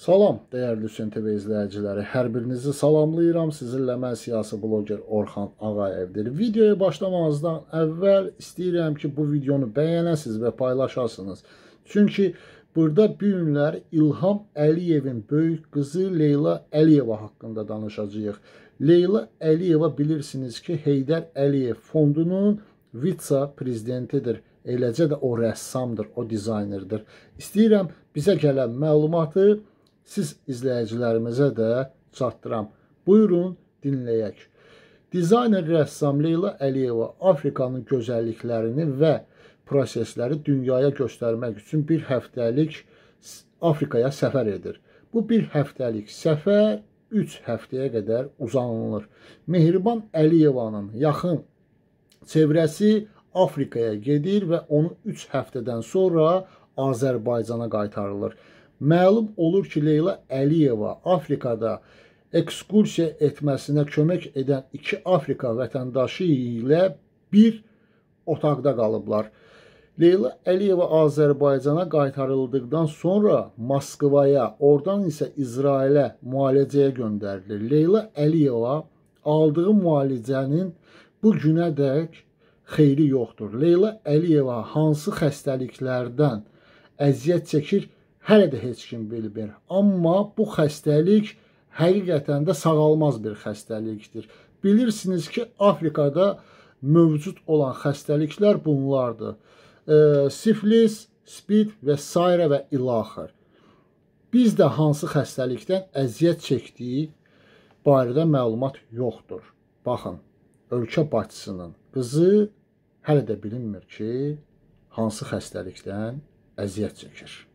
Salam, dəyərli SNTV izləyiciləri. Hər birinizi salamlayıram. Sizinlə mən siyasi bloger Orxan Ağayevdir. Videoya başlamamızdan əvvəl istəyirəm ki, bu videonu bəyənəsiniz və paylaşasınız. Çünki burada bu günlər İlham Əliyevin böyük qızı Leyla Əliyeva haqqında danışacağıq. Leyla Əliyeva bilirsiniz ki, Heydər Əliyev fondunun vitse-prezidentidir. Eləcə də o rəssamdır, o dizaynerdir. İstəyirəm bizə gələn məlumatı siz izləyicilərimizə də çatdıram. Buyurun, dinləyək. Dizayner rəssam Leyla Əliyeva Afrikanın gözəlliklərini və prosesləri dünyaya göstərmək üçün bir həftəlik Afrikaya səfər edir. Bu bir həftəlik səfər 3 həftəyə qədər uzanılır. Mehriban Əliyevanın yaxın çevrəsi Afrikaya gedir və onu 3 həftədən sonra Azərbaycana qaytarılır. Məlum olur ki, Leyla Əliyeva Afrikada ekskursiya etməsinə kömək edən iki Afrika vətəndaşı ilə bir otaqda qalıblar. Leyla Əliyeva Azərbaycana qaytarıldıqdan sonra Moskvaya, oradan isə İsrailə müalicəyə göndərilir. Leyla Əliyeva aldığı müalicənin bu günədək xeyri yoxdur. Leyla Əliyeva hansı xəstəliklərdən əziyyət çəkir? hələ də heç kim bilmir. Amma bu xəstəlik həqiqətən də sağalmaz bir xəstəlikdir. Bilirsiniz ki, Afrikada mövcud olan xəstəliklər bunlardır. E, siflis, spid və s. və ilaxır. Biz də hansı xəstəlikdən əziyyət çəkdiyi barədə məlumat yoxdur. Baxın, ölkə başçısının qızı hələ də bilinmir ki, hansı xəstəlikdən əziyyət çəkir.